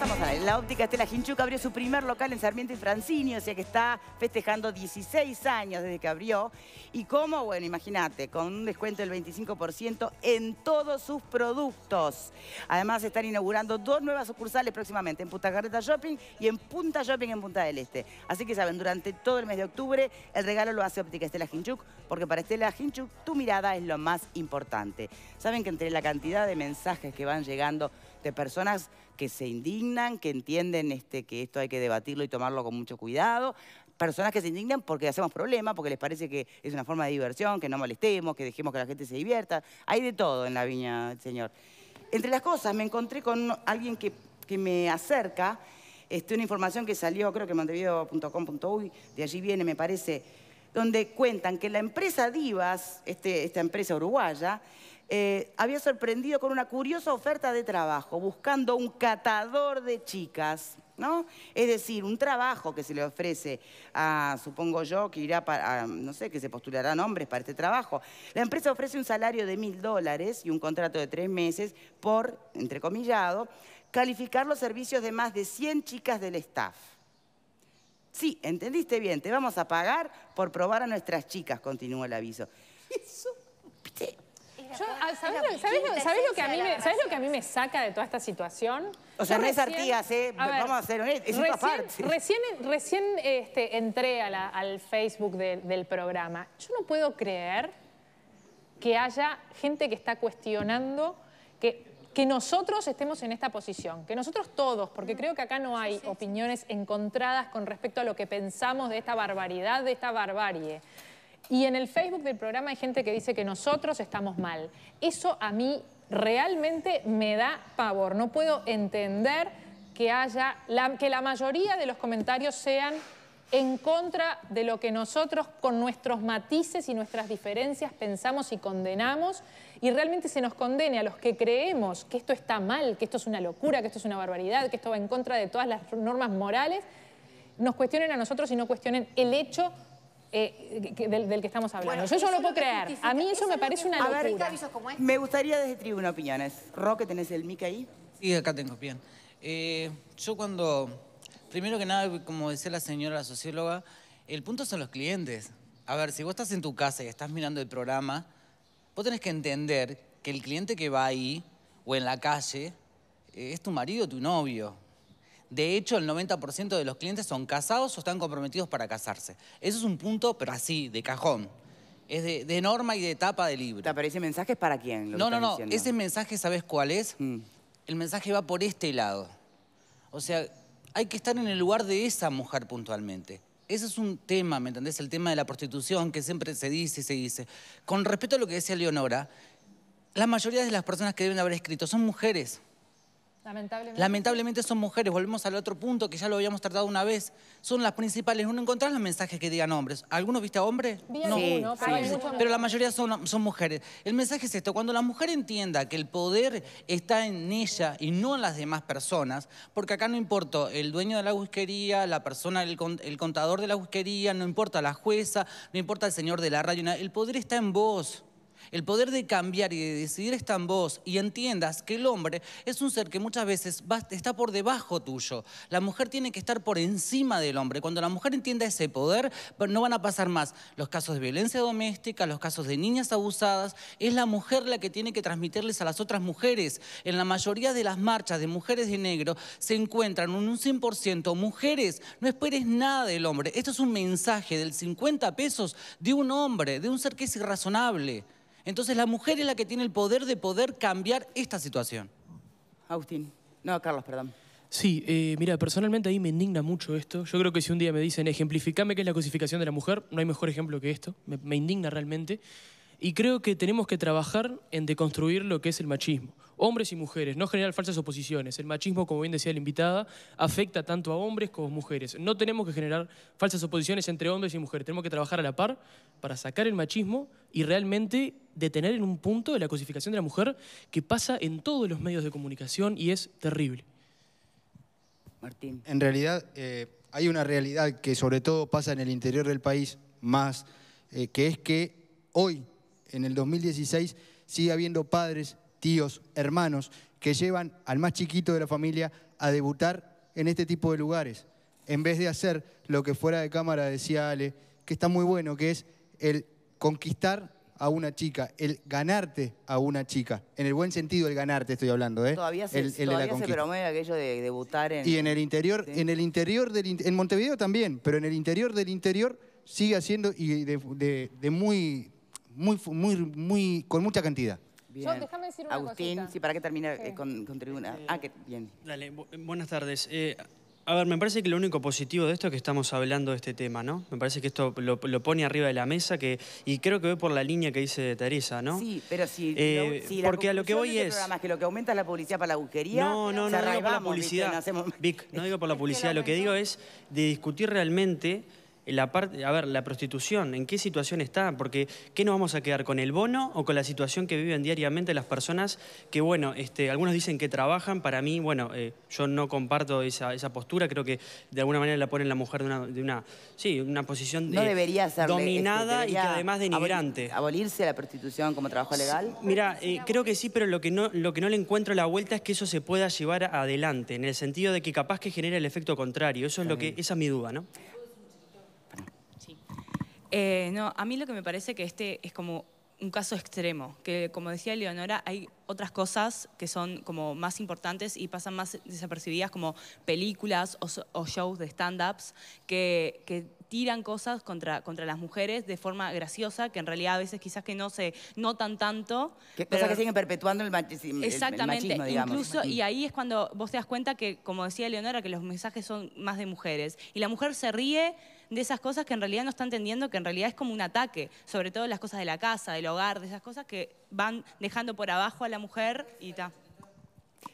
estamos a La óptica Estela Hinchuk abrió su primer local en Sarmiento y Francini, o sea que está festejando 16 años desde que abrió. Y cómo, bueno, imagínate, con un descuento del 25% en todos sus productos. Además, están inaugurando dos nuevas sucursales próximamente, en Punta Carreta Shopping y en Punta Shopping en Punta del Este. Así que saben, durante todo el mes de octubre, el regalo lo hace óptica Estela Hinchuk, porque para Estela Hinchuk tu mirada es lo más importante. Saben que entre la cantidad de mensajes que van llegando, de personas que se indignan, que entienden este, que esto hay que debatirlo y tomarlo con mucho cuidado, personas que se indignan porque hacemos problemas, porque les parece que es una forma de diversión, que no molestemos, que dejemos que la gente se divierta. Hay de todo en la viña Señor. Entre las cosas, me encontré con alguien que, me acerca este, una información que salió, creo que montevideo.com.uy, de allí viene, me parece, donde cuentan que la empresa Divas, este, esta empresa uruguaya, eh, había sorprendido con una curiosa oferta de trabajo, buscando un catador de chicas. ¿No? Es decir, un trabajo que se le ofrece a, supongo yo, que irá para, no sé, que se postularán hombres para este trabajo. La empresa ofrece un salario de mil dólares y un contrato de tres meses por, entrecomillado, calificar los servicios de más de 100 chicas del staff. Sí, entendiste bien, te vamos a pagar por probar a nuestras chicas, continuó el aviso. Eso Ah, Sabes lo, que a mí me, saca de toda esta situación? O sea, no ¿eh? Vamos a hacer un... recién, Recién, este, entré al Facebook del programa. Yo no puedo creer que haya gente que está cuestionando que, nosotros estemos en esta posición, que nosotros todos, porque creo que acá no hay opiniones encontradas con respecto a lo que pensamos de esta barbaridad, de esta barbarie. Y en el Facebook del programa hay gente que dice que nosotros estamos mal. Eso a mí realmente me da pavor. No puedo entender que haya, que la mayoría de los comentarios sean en contra de lo que nosotros con nuestros matices y nuestras diferencias pensamos y condenamos y realmente se nos condene a los que creemos que esto está mal, que esto es una locura, que esto es una barbaridad, que esto va en contra de todas las normas morales, nos cuestionen a nosotros y no cuestionen el hecho eh, del, que estamos hablando. Yo eso lo puedo creer. A mí eso, me parece una locura. Me gustaría desde Tribuna Opiniones. Roque, ¿tenés el mic ahí? Sí, acá tengo, bien. Eh, yo cuando, primero que nada, como decía la señora socióloga, el punto son los clientes. A ver, si vos estás en tu casa y estás mirando el programa, vos tenés que entender que el cliente que va ahí o en la calle eh, es tu marido o tu novio. De hecho, el 90% de los clientes son casados o están comprometidos para casarse. Eso es un punto, pero así, de cajón. Es de, norma y de etapa de libro. ¿Te aparece mensaje para quién. no, no, no. Ese mensaje, ¿sabes cuál es? Mm. El mensaje va por este lado. O sea, hay que estar en el lugar de esa mujer puntualmente. Ese es un tema, ¿me entendés? El tema de la prostitución que siempre se dice y se dice. Con respecto a lo que decía Leonora, la mayoría de las personas que deben haber escrito son mujeres. Lamentablemente. son mujeres. Volvemos al otro punto que ya lo habíamos tratado una vez. Son las principales. No encontrás los mensajes que digan hombres. ¿Alguno viste a hombres? no, pero, la mayoría son, mujeres. El mensaje es esto. Cuando la mujer entienda que el poder está en ella y no en las demás personas, porque acá no importa el dueño de la busquería, la persona, el, contador de la busquería, no importa la jueza, no importa el señor de la radio. El poder está en vos. El poder de cambiar y de decidir está en vos y entiendas que el hombre es un ser que muchas veces está por debajo tuyo. La mujer tiene que estar por encima del hombre. Cuando la mujer entienda ese poder, pues, no van a pasar más los casos de violencia doméstica, los casos de niñas abusadas. Es la mujer la que tiene que transmitirles a las otras mujeres. En la mayoría de las marchas de mujeres de negro se encuentran un 100% mujeres. No esperes nada del hombre. Esto es un mensaje del 50 pesos de un hombre, de un ser que es irrazonable. Entonces la mujer es la que tiene el poder de poder cambiar esta situación. Agustín. No, Carlos, perdón. Sí, eh, mira, personalmente ahí me indigna mucho esto. Yo creo que si un día me dicen, ejemplificame qué es la cosificación de la mujer, no hay mejor ejemplo que esto. me indigna realmente. Y creo que tenemos que trabajar en deconstruir lo que es el machismo. Hombres y mujeres, no generar falsas oposiciones. El machismo, como bien decía la invitada, afecta tanto a hombres como a mujeres. No tenemos que generar falsas oposiciones entre hombres y mujeres. Tenemos que trabajar a la par para sacar el machismo y realmente detener en un punto de la cosificación de la mujer que pasa en todos los medios de comunicación y es terrible. Martín. En realidad, eh, hay una realidad que sobre todo pasa en el interior del país más, eh, que es que hoy en el 2016 sigue habiendo padres, tíos, hermanos que llevan al más chiquito de la familia a debutar en este tipo de lugares, en vez de hacer lo que fuera de cámara decía Ale, que está muy bueno, que es el conquistar a una chica, el ganarte a una chica. En el buen sentido, el ganarte estoy hablando, ¿eh? Todavía se, promueve aquello de debutar en... Y en el interior, en el interior del... En Montevideo también, pero en el interior del interior sigue haciendo y de muy muy, muy, muy, con mucha cantidad. déjame decir una Agustín, sí, para que termina eh, con, con, tribuna. ah, que bien. Dale, eh, buenas tardes. Eh, a ver, me parece que lo único positivo de esto es que estamos hablando de este tema, ¿no? Me parece que esto lo, pone arriba de la mesa que, y creo que voy por la línea que dice Teresa, ¿no? Sí, pero si, la porque a lo que voy este es... más que lo que aumenta la publicidad para la buquería... No, no, no, no digo por la publicidad, no Vic, no digo por la publicidad, lo que digo es de discutir realmente eh, la parte, a ver, la prostitución, ¿en qué situación está? Porque ¿qué nos vamos a quedar con el bono o con la situación que viven diariamente las personas que, bueno, este, algunos dicen que trabajan, para mí, bueno, eh, yo no comparto esa, postura, creo que de alguna manera la ponen la mujer de una, sí, una posición este, dominada y que además denigrante. ¿Abolirse la prostitución como trabajo legal? mira, eh, creo que sí, pero lo que, no, lo que no le encuentro la vuelta es que eso se pueda llevar adelante, en el sentido de que capaz que genera el efecto contrario. Eso es lo que, esa es mi duda, ¿no? Eh, no, a mí lo que me parece que este es como un caso extremo, que como decía Leonora, hay otras cosas que son como más importantes y pasan más desapercibidas, como películas o, shows de stand-ups que, tiran cosas contra, contra las mujeres de forma graciosa, que en realidad a veces quizás que no se notan tanto. Que que siguen perpetuando el machismo. Exactamente, incluso, y mm. ahí es cuando vos te das cuenta que, como decía Leonora, que los mensajes son más de mujeres. Y la mujer se ríe de esas cosas que en realidad no están entendiendo, que en realidad es como un ataque, sobre todo las cosas de la casa, del hogar, de esas cosas que van dejando por abajo a la mujer y tal.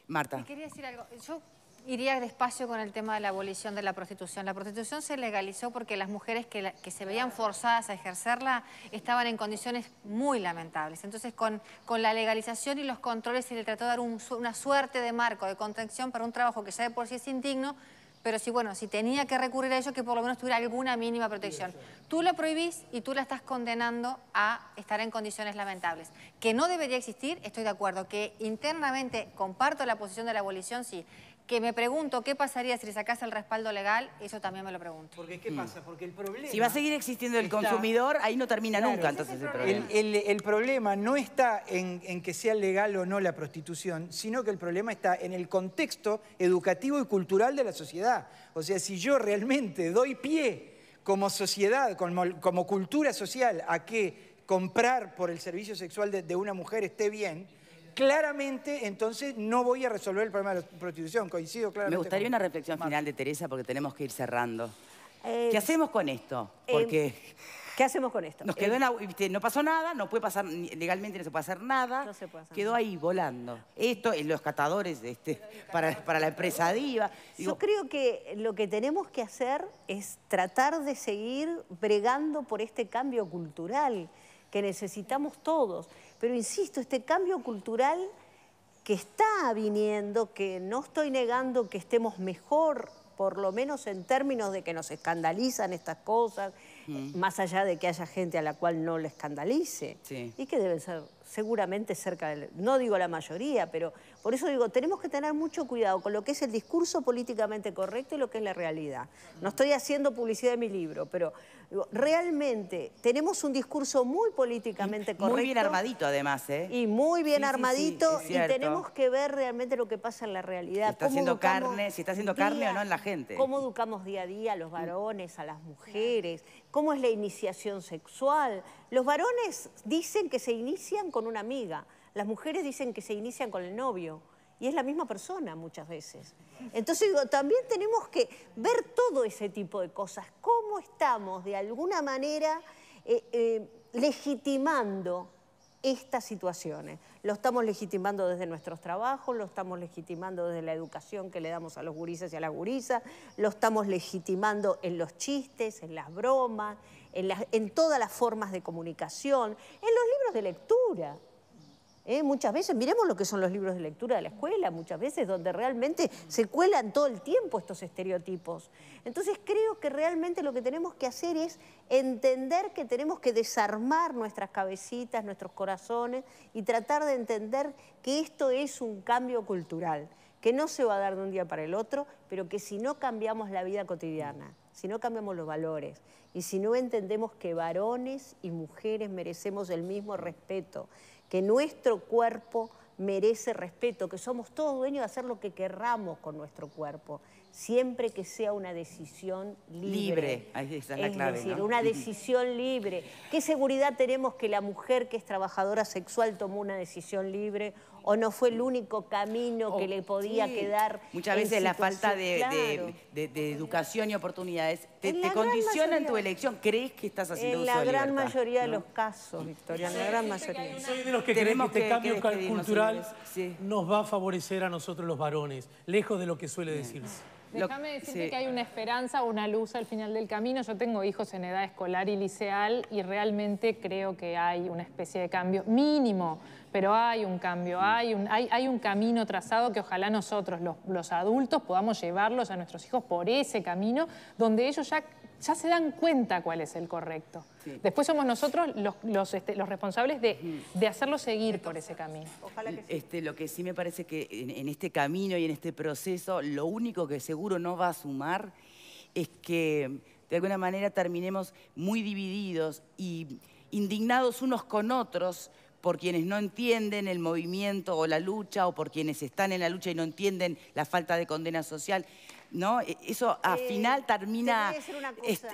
Marta. quería decir algo. Yo iría despacio con el tema de la abolición de la prostitución. La prostitución se legalizó porque las mujeres que, que se veían forzadas a ejercerla estaban en condiciones muy lamentables. Entonces, con, la legalización y los controles se le trató de dar una suerte de marco de contención para un trabajo que ya de por sí es indigno pero si, bueno, si tenía que recurrir a ello, que por lo menos tuviera alguna mínima protección. Tú la prohibís y tú la estás condenando a estar en condiciones lamentables. Que no debería existir, estoy de acuerdo. Que internamente comparto la posición de la abolición, sí que me pregunto qué pasaría si le sacas el respaldo legal, eso también me lo pregunto. Porque ¿qué pasa? Porque el problema... Si va a seguir existiendo el consumidor, ahí no termina nunca entonces el problema. El, problema no está en, que sea legal o no la prostitución, sino que el problema está en el contexto educativo y cultural de la sociedad. O sea, si yo realmente doy pie como sociedad, como, cultura social, a que comprar por el servicio sexual de una mujer esté bien, claramente entonces no voy a resolver el problema de la prostitución, coincido claramente. Me gustaría una reflexión final de Teresa porque tenemos que ir cerrando. Eh, ¿Qué hacemos con esto? Eh, porque... ¿Qué hacemos con esto? Nos quedó eh, no pasó nada, no puede pasar, legalmente no se puede hacer nada. Quedó ahí volando. Esto, los catadores este, para, la empresa diva. Yo creo que lo que tenemos que hacer es tratar de seguir bregando por este cambio cultural que necesitamos todos. Pero insisto, este cambio cultural que está viniendo, que no estoy negando que estemos mejor, por lo menos en términos de que nos escandalizan estas cosas, mm. más allá de que haya gente a la cual no le escandalice, y que deben ser seguramente cerca del, no digo la mayoría, pero por eso digo, tenemos que tener mucho cuidado con lo que es el discurso políticamente correcto y lo que es la realidad. No estoy haciendo publicidad de mi libro, pero realmente tenemos un discurso muy políticamente correcto. Muy bien armadito además, ¿eh? Y muy bien armadito y tenemos que ver realmente lo que pasa en la realidad. Si está haciendo carne, si está haciendo carne o no en la gente. Cómo educamos día a día a los varones, a las mujeres, cómo es la iniciación sexual. Los varones dicen que se inician con una amiga. Las mujeres dicen que se inician con el novio y es la misma persona muchas veces. Entonces digo, también tenemos que ver todo ese tipo de cosas, cómo estamos de alguna manera eh, eh, legitimando estas situaciones. Lo estamos legitimando desde nuestros trabajos, lo estamos legitimando desde la educación que le damos a los gurises y a la gurisas, lo estamos legitimando en los chistes, en las bromas, en todas las formas de comunicación, en los libros de lectura. ¿eh? Muchas veces, miremos lo que son los libros de lectura de la escuela, muchas veces donde realmente se cuelan todo el tiempo estos estereotipos. Entonces creo que realmente lo que tenemos que hacer es entender que tenemos que desarmar nuestras cabecitas, nuestros corazones y tratar de entender que esto es un cambio cultural, que no se va a dar de un día para el otro, pero que si no cambiamos la vida cotidiana, si no cambiamos los valores y si no entendemos que varones y mujeres merecemos el mismo respeto, que nuestro cuerpo merece respeto, que somos todos dueños de hacer lo que querramos con nuestro cuerpo, siempre que sea una decisión libre. es decir, una decisión libre. ¿Qué seguridad tenemos que la mujer que es trabajadora sexual tomó una decisión libre o no fue el único camino que oh, le podía quedar? Muchas veces la falta de, de educación y oportunidades te, condiciona en tu elección. ¿Crees que estás haciendo uso de En la gran mayoría de los casos, Victoria, en la gran mayoría. Soy de los que creemos que este cambio cultural nos va a favorecer a nosotros los varones, lejos de lo que suele decirse. Déjame decirte que hay una esperanza, una luz al final del camino. Yo tengo hijos en edad escolar y liceal y realmente creo que hay una especie de cambio mínimo, pero hay un cambio, hay un, hay, hay un camino trazado que ojalá nosotros, los, los adultos, podamos llevarlos a nuestros hijos por ese camino donde ellos ya ya se dan cuenta cuál es el correcto. Después somos nosotros los, este, responsables de, hacerlo seguir por ese camino. Este, lo que sí me parece que en, en, este camino y en este proceso, lo único que seguro no va a sumar es que de alguna manera terminemos muy divididos y indignados unos con otros por quienes no entienden el movimiento o la lucha o por quienes están en la lucha y no entienden la falta de condena social. ¿no? E, eso al eh, final termina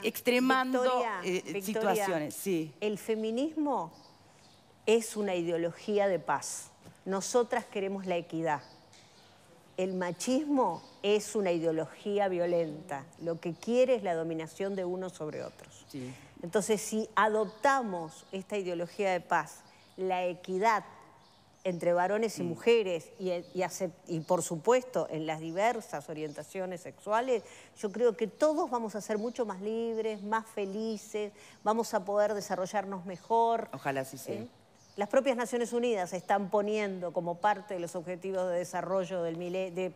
extremando eh, situaciones. El feminismo es una ideología de paz. Nosotras queremos la equidad. El machismo es una ideología violenta. Lo que quiere es la dominación de unos sobre otros. Entonces, si adoptamos esta ideología de paz, la equidad entre varones y mujeres y, eh, y, por supuesto en las diversas orientaciones sexuales, yo creo que todos vamos a ser mucho más libres, más felices, vamos a poder desarrollarnos mejor. Ojalá sí sea. ¿Eh? las propias Naciones Unidas están poniendo como parte de los objetivos de desarrollo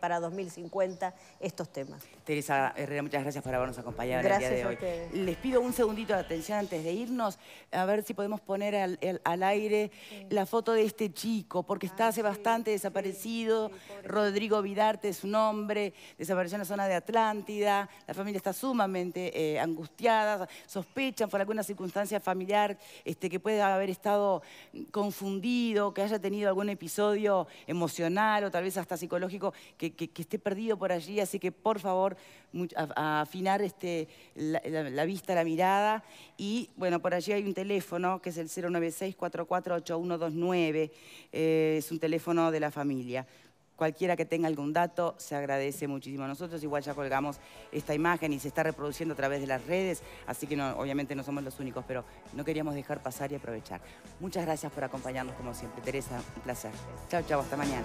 para 2050 estos temas. Teresa Herrera, muchas gracias por habernos acompañado el día de hoy. Les pido un segundito de atención antes de irnos, a ver si podemos poner al, aire la foto de este chico, porque está ah, hace bastante desaparecido. Rodrigo Vidarte es su nombre, desapareció en la zona de Atlántida, la familia está sumamente eh, angustiada, sospechan por alguna circunstancia familiar este, que pueda haber estado confundido, que haya tenido algún episodio emocional o tal vez hasta psicológico que, esté perdido por allí. Así que por favor, a, afinar este, la, vista, la mirada. Y bueno, por allí hay un teléfono que es el 096 448129 eh, es un teléfono de la familia. Cualquiera que tenga algún dato se agradece muchísimo. Nosotros igual ya colgamos esta imagen y se está reproduciendo a través de las redes, así que obviamente no somos los únicos, pero no queríamos dejar pasar y aprovechar. Muchas gracias por acompañarnos como siempre. Teresa, un placer. Chao, chao, hasta mañana.